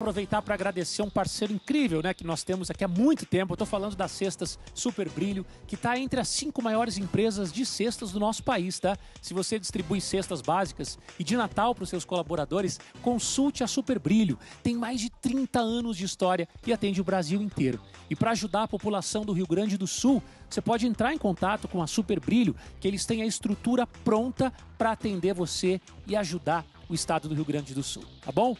aproveitar para agradecer um parceiro incrível, né, que nós temos aqui há muito tempo. Eu tô falando das cestas Super Brilho, que está entre as cinco maiores empresas de cestas do nosso país, tá? Se você distribui cestas básicas e de Natal para os seus colaboradores, consulte a Super Brilho. Tem mais de 30 anos de história e atende o Brasil inteiro. E para ajudar a população do Rio Grande do Sul, você pode entrar em contato com a Super Brilho, que eles têm a estrutura pronta para atender você e ajudar o estado do Rio Grande do Sul, tá bom?